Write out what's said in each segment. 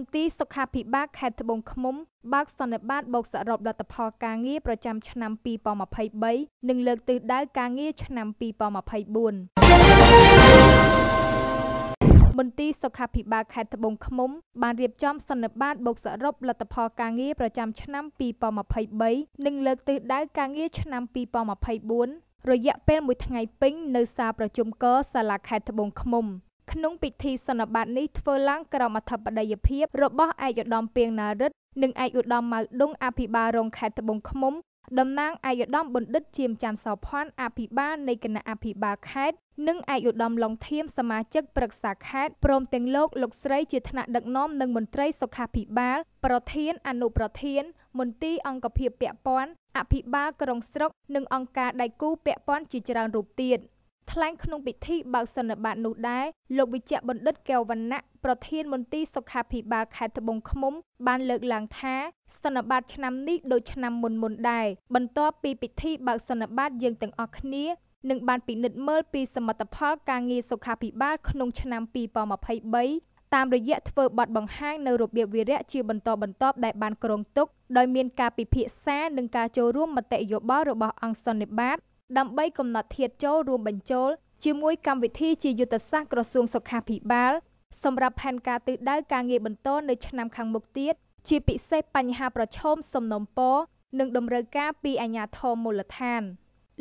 ន្ទីរសុខាភិបាលខេត្តត្បូងឃ្មុំបើកសន្និបាតបូកសរុបលទ្ធផលការងារប្រចាំឆ្នាំ2023និងលើកទិសដៅការងារឆ្នាំ2024មន្ទីរសុខាភិបាលខេត្តត្បូងឃ្មុំបានរៀបចំសន្និបាតបូកសរុបលទ្ធផលការងារប្រចាំឆ្នាំ2023និងលើកទិសដៅការងារឆ្នាំ2024រយៈពេលមួយថ្ងៃពេញ នៅសាលប្រជុំកសាលាខេត្តត្បូងឃ្មុំ។ក្នុងពិធីសន្និបាតនេះធ្វើឡើងក្រោមអធិបតីភាពរបស់ឯកឧត្តមពាងណារិទ្ធនិងឯកឧត្តមម៉ៅដុងអភិបាលរងខេត្តត្បូងឃ្មុំតំណាងឯកឧត្តមបណ្ឌិតជាមច័ន្ទសោភ័ណ្ឌអភិបាលនៃគណៈអភិបាលខេត្តនិងឯកឧត្តមឡុងធៀមសមាជិកប្រឹក្សាខេត្តព្រមទាំងលោកលោកស្រីជាថ្នាក់ដឹកនាំនិងមន្ត្រីសុខាភិបាលប្រធាន អនុប្រធាន មន្ទីរអង្គភាពពាក់ព័ន្ធអភិបាលក្រុងស្រុកនិងអង្គការដៃគូពាក់ព័ន្ធជាច្រើនរូបទៀត។ថ្លែងក្នុងពិធីបើកសន្និបាតនោះដែរលោកវិជ្ជបណ្ឌិតកែវវណ្ណៈប្រធានមន្ទីរសុខាភិបាលខេត្តត្បូងឃ្មុំ បានលើកឡើងថាសន្និបាតឆ្នាំនេះដូចឆ្នាំមុនមុនដែរបន្ទាប់ពីពិធីបើកសន្និបាត យើងទាំងអស់គ្នានឹងបានពិនិត្យមើលពីសមិទ្ធផលការងារសុខាភិបាលក្នុងឆ្នាំ2023តាមរយៈធ្វើបទបង្ហាញនៅរបៀបវិរៈជាបន្តបន្ទាប់ដែលបានក្រងទុកដោយមានការពិភាក្សានិងការចូលរួមមតិយោបល់របស់អង្គសន្និបាតដើម្បីកំណត់ធាតចូលរួមបញ្ចូលជាមួយកម្មវិធីជាយុទ្ធសាស្ត្រក្រសួងសុខាភិបាលសម្រាប់ផែនការទិសដៅការងារបន្តនៅឆ្នាំខាងមុខទៀតជាពិសេសបញ្ហាប្រឈមសំណុំពរនិងដំណើរការពីអាជ្ញាធរមូលដ្ឋាន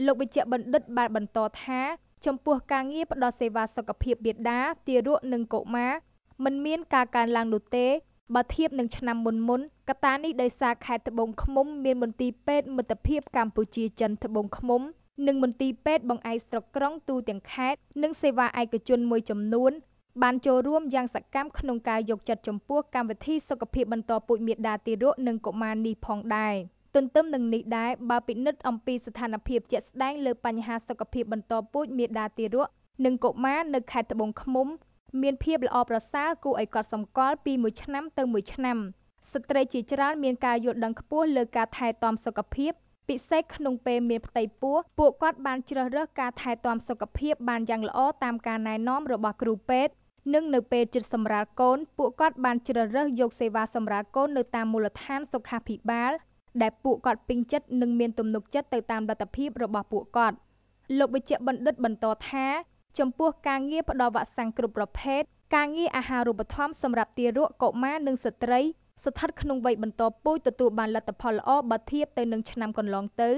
លោកវិជ្ជបណ្ឌិតបានបន្តថា ចំពោះការងារផ្ដល់សេវាសុខភាពបៀតាទារកនិងកុមារមិនមានការកើនឡើងនោះទេបើធៀបនឹងឆ្នាំមុនមុនកត្តានេះដោយសារខេត្តត្បូងឃ្មុំមានមន្ទីរពេទ្យមិត្តភាពកម្ពុជាចិនត្បូងឃ្មុំនិងមន្ទីរពេទ្យបង្អែកស្រុកក្រុងទូទាំងខេត្តនិងសេវាឯកជនមួយចំនួនបានចូលរួមយ៉ាងសកម្មក្នុងការយកចិត្តចំពោះកម្មវិធីសុខភាពបន្តពូជមាតាទារកនិងកុមារនេះផងដែរទន្ទឹមនឹងនេះដែរបើពិនិត្យអំពីស្ថានភាពជាក់ស្ដែងលើបញ្ហាសុខភាពបន្តពូជមាតាទារកនិងកុមារនៅខេត្តត្បូងឃ្មុំ មានភាពល្អប្រសើរគួរឲ្យកត់សម្គាល់ពីមួយឆ្នាំទៅមួយឆ្នាំស្ត្រីជាច្រើនមានការយល់ដឹងខ្ពស់លើការថែទាំសុខភាពពិសេសក្នុងពេលមានផ្ទៃពោះពួកគាត់បានជ្រើសរើសការថែទាំសុខភាពបានយ៉ាងល្អតាមការណែនាំរបស់គ្រូពេទ្យនិងនៅពេលជិតសម្រាលកូនពួកគាត់បានជ្រើសរើសយកសេវាសម្រាលកូននៅតាមមូលដ្ឋានសុខាភិបាល ដែលពួកគាត់ពេញចិត្តនិងមានទំនុកចិត្តទៅតាមលទ្ធភាពរបស់ពួកគាត់លោកវិជ្ជបណ្ឌិតបន្តថា ចំពោះការងារផ្ដល់វ៉ាក់សាំងគ្រប់ប្រភេទការងារអាហារូបត្ថម្ភសម្រាប់ទារកកុមារនិងស្ត្រីស្ថិតក្នុងវ័យបន្តពូជទទួលបានលទ្ធផលល្អបើធៀបទៅនឹងឆ្នាំកន្លងទៅ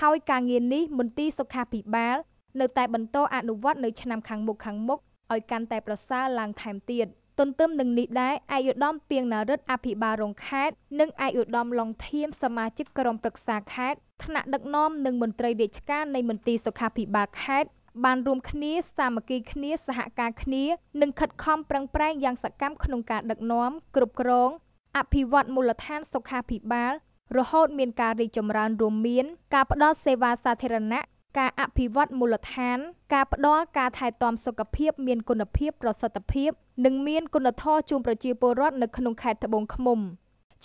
ហើយការងារនេះមន្ទីរសុខាភិបាលនៅតែបន្តអនុវត្តនៅឆ្នាំខាងមុខខាងមុខឲ្យកាន់តែប្រសើរឡើងថែមទៀតទន្ទឹមនឹងនេះដែរឯកឧត្តមពីងណារិទ្ធអភិបាលរងខេត្តនិងឯកឧត្តមឡុងធៀមសមាជិកក្រុមប្រឹក្សាខេត្តថ្នាក់ដឹកនាំនិងមន្ត្រីរាជការនៃមន្ទីរសុខាភិបាលខេត្តបានរួមគ្នាសាមគ្គីគ្នាសហការគ្នានិងខិតខំប្រឹងប្រែងយ៉ាងសកម្មក្នុងការដឹកនាំគ្រប់គ្រងអភិវឌ្ឍមូលដ្ឋានសុខាភិបាល រហូតមានការរីកចម្រើនរួមមាន ការផ្តល់សេវាសាធារណៈការអភិវឌ្ឍមូលដ្ឋាន ការផ្តល់ការថែទាំសុខភាពមានគុណភាពប្រសិទ្ធភាពនិងមានគុណធម៌ជូនប្រជាពលរដ្ឋនៅក្នុងខេត្តត្បូងឃ្មុំ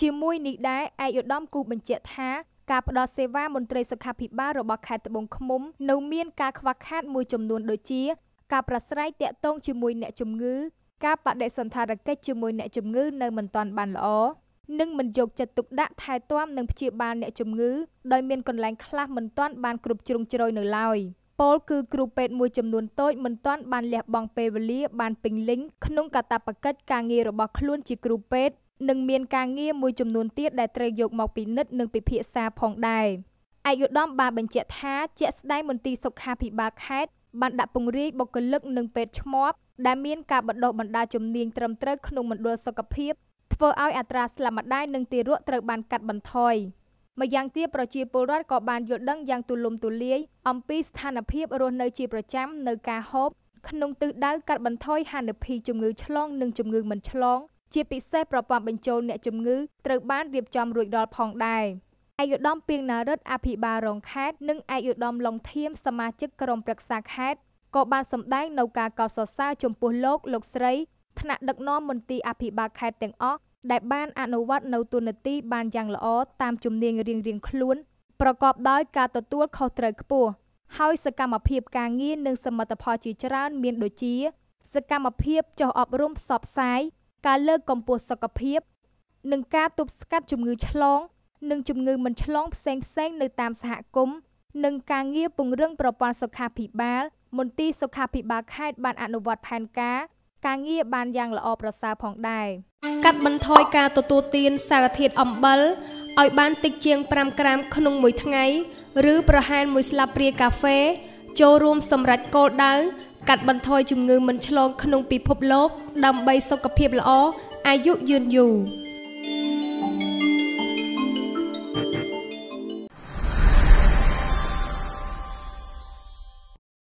ជាមួយនេះដែរឯកឧត្តមគូបញ្ជាក់ថាការផ្តល់សេវាមន្ត្រីសុខាភិបាលរបស់ខេត្តត្បូងឃ្មុំនៅមានការខ្វះខាតមួយចំនួនដូចជាការប្រស្រ័យតាក់ទងជាមួយអ្នកជំងឺការបដិសណ្ឋារកិច្ចជាមួយអ្នកជំងឺនៅមិនទាន់បានល្អនិងមិនយកចិត្តទុកដាក់ថែទាំនិងព្យាបាលអ្នកជំងឺដោយមានកន្លែងខ្លះមិនទាន់បានគ្រប់ជ្រុងជ្រោយនៅឡើយពលគឺគ្រូពេទ្យមួយចំនួនតូចមិនទាន់បានលះបង់ពេលវេលាបានពេញលេញក្នុងកាតព្វកិច្ចការងាររបស់ខ្លួនជាគ្រូពេទ្យនិងមានការងារមួយចំនួនទៀតដែលត្រូវយកមកពិនិត្យនិងពិភាក្សាផងដែរឯកឧត្តមបានបញ្ជាក់ថាជាក់ស្ដែងមន្ទីរសុខាភិបាលខេត្តបានដាក់ពង្រាយបុគ្គលិកនិងពេទ្យឈ្មោះដែលមានការបណ្ដុះបណ្ដាលជំនាញត្រឹមត្រូវក្នុងមណ្ឌលសុខភាពធ្វើឲ្យអត្រាស្លាប់ម្ដាយនិងទារកត្រូវបានកាត់បន្ថយម្យ៉ាងទៀតប្រជាពលរដ្ឋក៏បានយល់ដឹងយ៉ាងទូលំទូលាយអំពីស្ថានភាពរស់នៅជាប្រចាំនៅការហូបក្នុងទិសដៅកាត់បន្ថយហានិភ័យជំងឺឆ្លងនិងជំងឺមិនឆ្លង ជាពិសេសប្រព័ន្ធបញ្ចូលអ្នកជំងឺត្រូវបានរៀបចំរួចរាល់ផងដែរឯកឧត្តមពីងណារិទ្ធអភិបាលរងខេត្តនិងឯកឧត្តមលងធៀមសមាជិកក្រុមប្រឹក្សាខេត្តក៏បានសម្ដែងនៅការកោតសរសើរចំពោះលោកលោកស្រី ថ្នាក់ដឹកនាំមន្ទីរអភិបាលខេត្តទាំងអស់ដែលបានអនុវត្តនៅទូនាទីបានយ៉ាងល្អតាមជំនាញរៀងរៀងខ្លួនប្រកបដោយការទទួលខុសត្រូវខ្ពស់ហើយសកម្មភាពការងារនិងសមិទ្ធផលជាច្រើន មានដូចជាសកម្មភាពចុះអប់រំផ្សព្វផ្សាយការលើកកម្ពស់សុខភាព និងការទប់ស្កាត់ជំងឺឆ្លងនិងជំងឺមិនឆ្លងផ្សេងៗនៅតាមសហគមន៍និងការងារពង្រឹងប្រព័ន្ធសុខាភិបាលមន្ទីរសុខាភិបាលខេត្តបានអនុវត្តផែនការការងារបានយ៉ាងល្អប្រសើរផងដែរកាត់បន្ថយការទទួលទានសារធាតុអំបិលឲ្យបានតិចជាង5ក្រាមក្នុងមួយថ្ងៃ ឬប្រហែលមួយស្លាបព្រាកាហ្វេចូលរួមសម្រាប់គោលដៅកាត់បន្ថយជំងឺមិនឆ្លងក្នុងពិភពលោកដើម្បីសុខភាពល្អអាយុយឺនយូរ